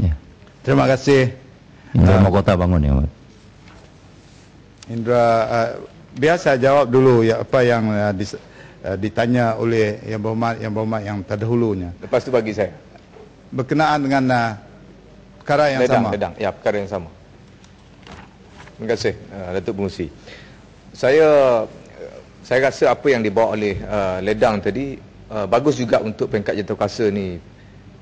Ya. Terima kasih Indra ya. Mokota bangun ya Indra uh, eh, biasa jawab dulu ya apa yang uh, eh, di, uh, eh, ditanya oleh yang berhormat yang berhormat yang terdahulunya lepas itu bagi saya berkenaan dengan uh, perkara yang ledang, sama ledang. ya perkara yang sama terima kasih uh, Datuk Pengusi saya saya rasa apa yang dibawa oleh uh, ledang tadi uh, bagus juga untuk peringkat jentera kuasa ni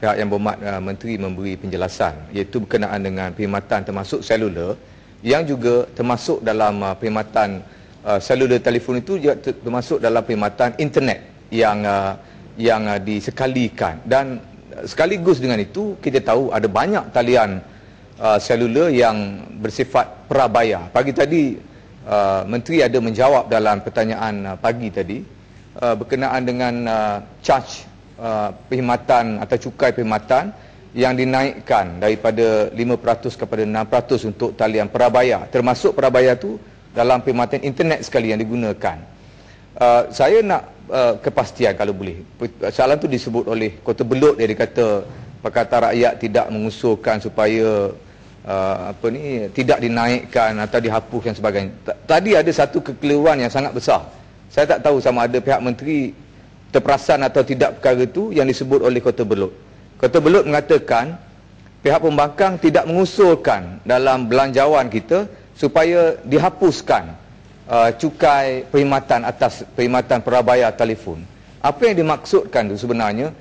pihak yang berhormat uh, menteri memberi penjelasan iaitu berkenaan dengan perkhidmatan termasuk seluler, yang juga termasuk dalam uh, perkhidmatan uh, selular telefon itu juga termasuk dalam perkhidmatan internet yang uh, yang uh, disekalikan dan sekaligus dengan itu kita tahu ada banyak talian uh, selular yang bersifat prabaya pagi tadi uh, menteri ada menjawab dalam pertanyaan uh, pagi tadi uh, berkenaan dengan uh, charge uh, perkhidmatan atau cukai perkhidmatan yang dinaikkan daripada 5% kepada 6% untuk talian Perabaya, termasuk Perabaya tu dalam perkhidmatan internet sekali yang digunakan. Uh, saya nak uh, kepastian kalau boleh. Soalan tu disebut oleh Kota Belud dia kata Pakatan Rakyat tidak mengusulkan supaya uh, apa ni tidak dinaikkan atau dihapuskan sebagainya. Tadi ada satu kekeliruan yang sangat besar. Saya tak tahu sama ada pihak menteri terperasan atau tidak perkara itu yang disebut oleh Kota Belut. Kota Belut mengatakan pihak pembangkang tidak mengusulkan dalam belanjawan kita supaya dihapuskan uh, cukai perkhidmatan atas perkhidmatan prabaya telefon. Apa yang dimaksudkan itu sebenarnya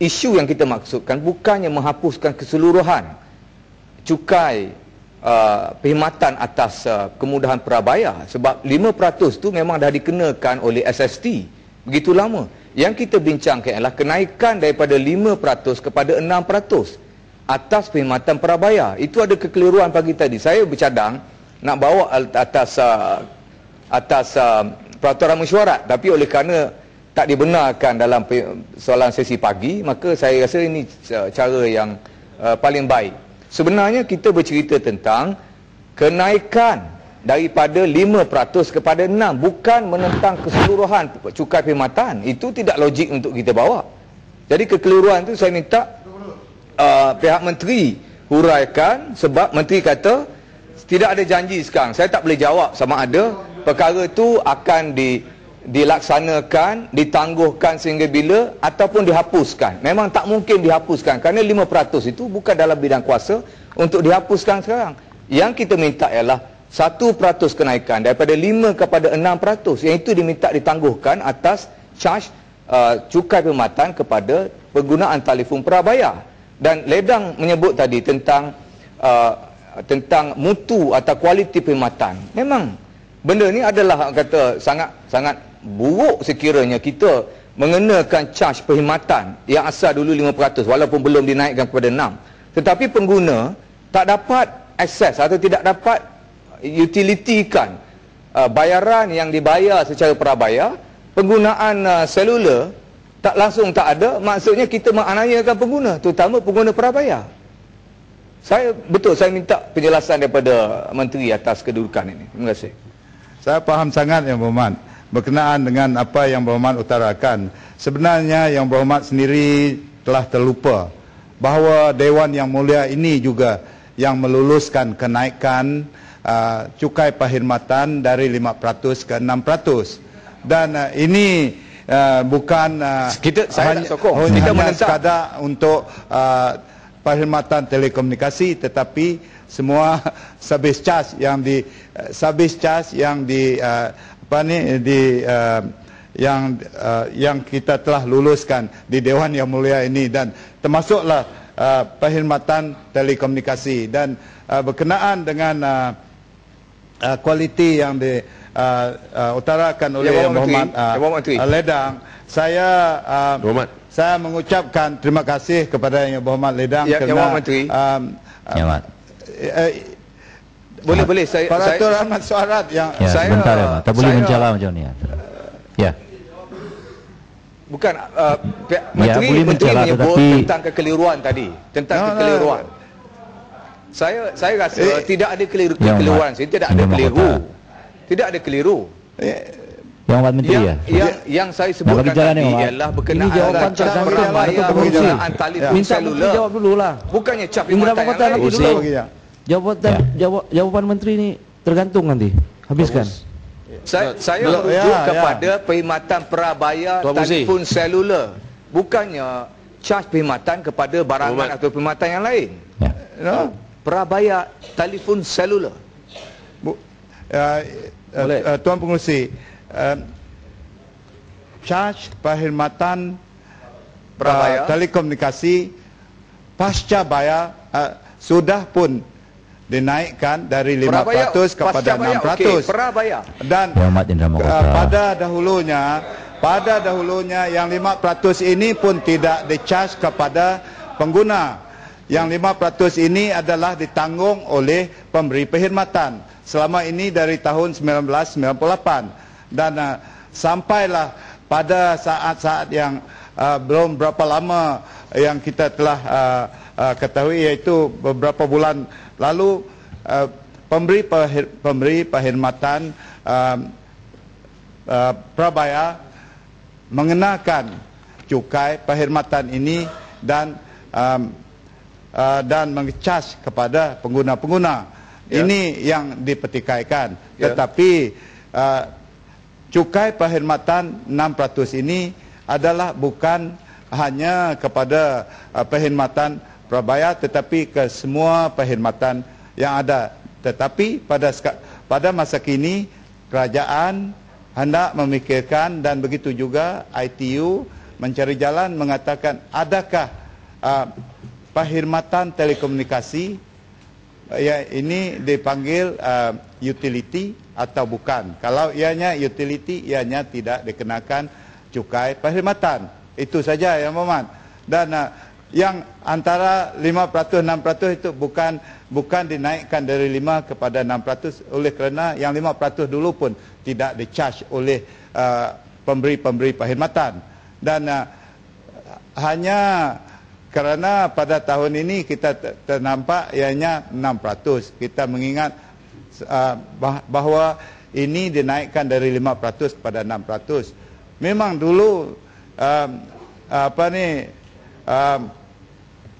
isu yang kita maksudkan bukannya menghapuskan keseluruhan cukai Uh, perkhidmatan atas uh, kemudahan perabaya sebab 5% tu memang dah dikenakan oleh SST begitu lama. Yang kita bincangkan ialah kenaikan daripada 5% kepada 6% atas perkhidmatan prabayar. Itu ada kekeliruan pagi tadi. Saya bercadang nak bawa atas uh, atas uh, peraturan mesyuarat tapi oleh kerana tak dibenarkan dalam soalan sesi pagi maka saya rasa ini uh, cara yang paling baik. Sebenarnya kita bercerita tentang kenaikan daripada 5% kepada 6 bukan menentang keseluruhan cukai perkhidmatan itu tidak logik untuk kita bawa jadi kekeliruan itu saya minta uh, pihak menteri huraikan sebab menteri kata tidak ada janji sekarang saya tak boleh jawab sama ada perkara itu akan di, dilaksanakan ditangguhkan sehingga bila ataupun dihapuskan memang tak mungkin dihapuskan kerana 5% itu bukan dalam bidang kuasa untuk dihapuskan sekarang yang kita minta ialah 1% kenaikan daripada 5% kepada 6% yang itu diminta ditangguhkan atas charge uh, cukai perkhidmatan kepada penggunaan telefon prabaya dan ledang menyebut tadi tentang uh, tentang mutu atau kualiti perkhidmatan memang benda ni adalah kata sangat sangat buruk sekiranya kita mengenakan charge perkhidmatan yang asal dulu 5% walaupun belum dinaikkan kepada 6 tetapi pengguna tak dapat akses atau tidak dapat utilitikan uh, bayaran yang dibayar secara perabaya, penggunaan uh, seluler tak langsung tak ada, maksudnya kita menganiayakan pengguna, terutama pengguna perabaya. Saya betul saya minta penjelasan daripada menteri atas kedudukan ini. Terima kasih. Saya faham sangat yang Berhormat berkenaan dengan apa yang Berhormat utarakan. Sebenarnya yang Berhormat sendiri telah terlupa bahawa dewan yang mulia ini juga yang meluluskan kenaikan Ah, cukai perkhidmatan dari 5% ke 6% dan uh, ini uh, bukan uh, kita saya sokong hanya kita menentang sekadar untuk uh, perkhidmatan telekomunikasi tetapi semua service charge yang di uh, service charge yang di uh, apa ni di uh, yang uh, yang kita telah luluskan di dewan yang mulia ini dan termasuklah uh, perkhidmatan telekomunikasi dan uh, berkenaan dengan uh, uh, kualiti yang di uh, uh, utarakan oleh ya, Muhammad uh, ya, uh, Ledang saya uh, saya mengucapkan terima kasih kepada yang Muhammad Ledang ya, kerana ya, um, ya, uh, eh, boleh boleh saya peraturan saya, rahmat suarat yang ya, saya bentar, ya, tak boleh menjawab macam ni ya, ya. Bukan uh, menteri, ya, menteri menjawab tentang kekeliruan tadi tentang no, kekeliruan no, no saya saya rasa eh, tidak ada keliru yang keliruan saya tidak ada keliru tidak ada keliru eh. yang buat menteri yang, ya yang, yang saya sebutkan tadi ni, ialah berkenaan ini jawapan cap imran mahkota atau pengurusi tali ya. minta menteri jawab dulu lah bukannya cap imran mahkota nanti oh, dulu ya. jawapan ya. jawapan menteri ini tergantung nanti habiskan saya, ya. saya Belum, merujuk ya, kepada ya. perkhidmatan prabaya telefon seluler bukannya charge perkhidmatan kepada barangan Umat. atau perkhidmatan yang lain ya. no? Perabaya telefon seluler. Bu, uh, uh, uh, Tuan Pengerusi, uh, eh, caj perkhidmatan uh, telekomunikasi pasca bayar uh, sudah pun dinaikkan dari 500 prabaya, kepada bayar, 600. Okay, Dan uh, pada dahulunya pada dahulunya yang 500 ini pun tidak dicharge kepada pengguna. Yang 5% ini adalah ditanggung oleh pemberi perkhidmatan selama ini dari tahun 1998 dan uh, sampailah pada saat-saat yang uh, belum berapa lama yang kita telah uh, uh, ketahui iaitu beberapa bulan lalu uh, pemberi perhir, pemberi perkhidmatan uh, uh, prabaya mengenakan cukai perkhidmatan ini dan um, Uh, dan mengecas kepada pengguna-pengguna. Ya. Ini yang dipetikaikan. Ya. Tetapi uh, cukai perkhidmatan 6% ini adalah bukan hanya kepada uh, perkhidmatan prabayar tetapi ke semua perkhidmatan yang ada. Tetapi pada pada masa kini kerajaan hendak memikirkan dan begitu juga ITU mencari jalan mengatakan adakah uh, perkhidmatan telekomunikasi ya ini dipanggil uh, utility atau bukan kalau ianya utility ianya tidak dikenakan cukai perkhidmatan itu saja yang Muhammad dan uh, yang antara 5% 6% itu bukan bukan dinaikkan dari 5 kepada 6% oleh kerana yang 5% dulu pun tidak di charge oleh eh, pemberi-pemberi uh, perkhidmatan dan uh, hanya kerana pada tahun ini kita ternampak ianya 6%. Kita mengingat uh, bahawa ini dinaikkan dari 5% kepada 6%. Memang dulu uh, apa ni uh,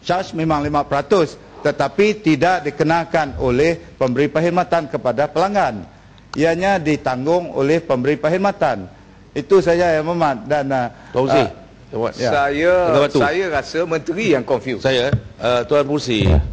charge memang 5% tetapi tidak dikenakan oleh pemberi perkhidmatan kepada pelanggan. Ianya ditanggung oleh pemberi perkhidmatan. Itu saja yang memat dan Uh, Yeah. Saya saya rasa menteri yang confuse. Saya uh, Tuan Pusi. Ya.